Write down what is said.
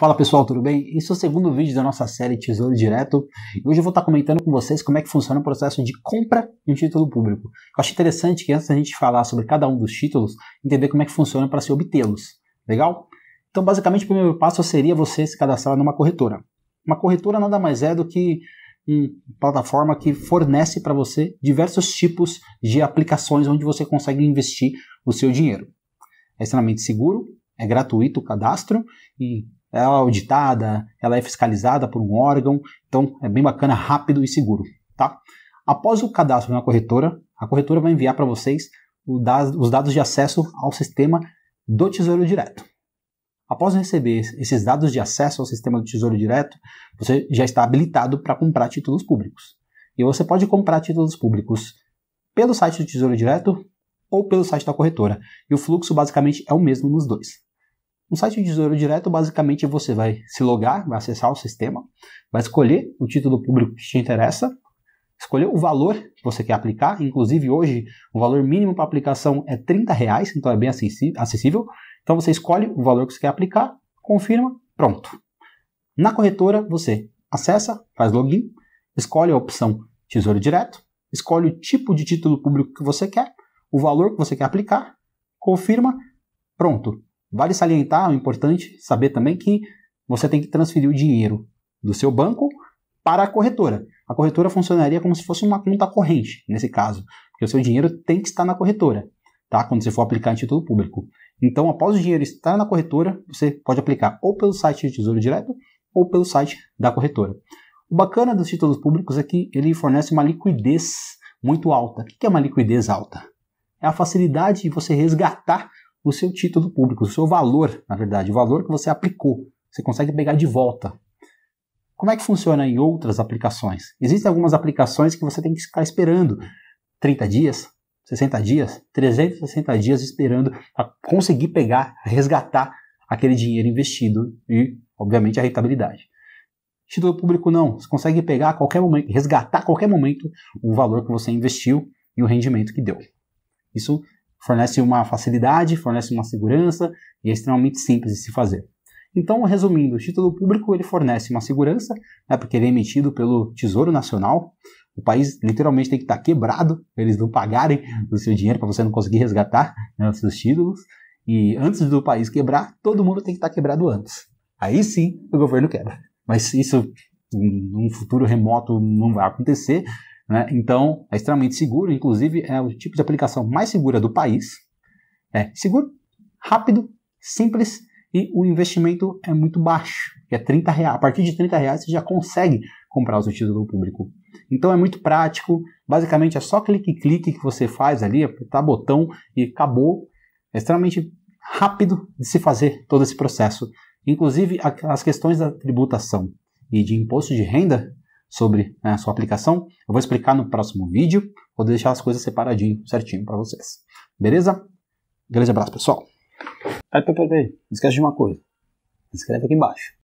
Fala pessoal, tudo bem? Esse é o segundo vídeo da nossa série Tesouro Direto e hoje eu vou estar tá comentando com vocês como é que funciona o processo de compra de um título público. Eu acho interessante que antes da gente falar sobre cada um dos títulos, entender como é que funciona para se obtê-los, legal? Então basicamente o primeiro passo seria você se cadastrar numa corretora. Uma corretora nada mais é do que uma plataforma que fornece para você diversos tipos de aplicações onde você consegue investir o seu dinheiro. É extremamente seguro, é gratuito o cadastro e ela é auditada, ela é fiscalizada por um órgão, então é bem bacana, rápido e seguro, tá? Após o cadastro na corretora, a corretora vai enviar para vocês os dados de acesso ao sistema do Tesouro Direto. Após receber esses dados de acesso ao sistema do Tesouro Direto, você já está habilitado para comprar títulos públicos. E você pode comprar títulos públicos pelo site do Tesouro Direto ou pelo site da corretora. E o fluxo basicamente é o mesmo nos dois. Um site de tesouro direto, basicamente, você vai se logar, vai acessar o sistema, vai escolher o título público que te interessa, escolher o valor que você quer aplicar. Inclusive, hoje, o valor mínimo para aplicação é 30 reais, então é bem acessível. Então, você escolhe o valor que você quer aplicar, confirma, pronto. Na corretora, você acessa, faz login, escolhe a opção Tesouro Direto, escolhe o tipo de título público que você quer, o valor que você quer aplicar, confirma, pronto. Vale salientar, é importante saber também que você tem que transferir o dinheiro do seu banco para a corretora. A corretora funcionaria como se fosse uma conta corrente, nesse caso, porque o seu dinheiro tem que estar na corretora, tá? Quando você for aplicar em título público. Então, após o dinheiro estar na corretora, você pode aplicar ou pelo site de Tesouro Direto ou pelo site da corretora. O bacana dos títulos públicos é que ele fornece uma liquidez muito alta. O que é uma liquidez alta? É a facilidade de você resgatar o seu título público, o seu valor, na verdade, o valor que você aplicou. Você consegue pegar de volta. Como é que funciona em outras aplicações? Existem algumas aplicações que você tem que ficar esperando 30 dias, 60 dias, 360 dias esperando para conseguir pegar, resgatar aquele dinheiro investido e, obviamente, a rentabilidade. Título público não, você consegue pegar a qualquer momento, resgatar a qualquer momento o valor que você investiu e o rendimento que deu. Isso fornece uma facilidade, fornece uma segurança e é extremamente simples de se fazer. Então, resumindo, o título público ele fornece uma segurança, né, porque ele é emitido pelo Tesouro Nacional. O país literalmente tem que estar tá quebrado, eles não pagarem o seu dinheiro para você não conseguir resgatar né, os seus títulos. E antes do país quebrar, todo mundo tem que estar tá quebrado antes. Aí sim o governo quebra. Mas isso num futuro remoto não vai acontecer, né? Então, é extremamente seguro, inclusive é o tipo de aplicação mais segura do país. É seguro, rápido, simples e o investimento é muito baixo, é 30 reais. A partir de 30 reais você já consegue comprar o seu título público. Então é muito prático, basicamente é só clique clique que você faz ali, apertar botão e acabou. É extremamente rápido de se fazer todo esse processo. Inclusive as questões da tributação e de imposto de renda sobre né, a sua aplicação. Eu vou explicar no próximo vídeo. Vou deixar as coisas separadinho, certinho para vocês. Beleza? Grande abraço, pessoal. Peraí, peraí, peraí. Não esquece de uma coisa. Se inscreve aqui embaixo.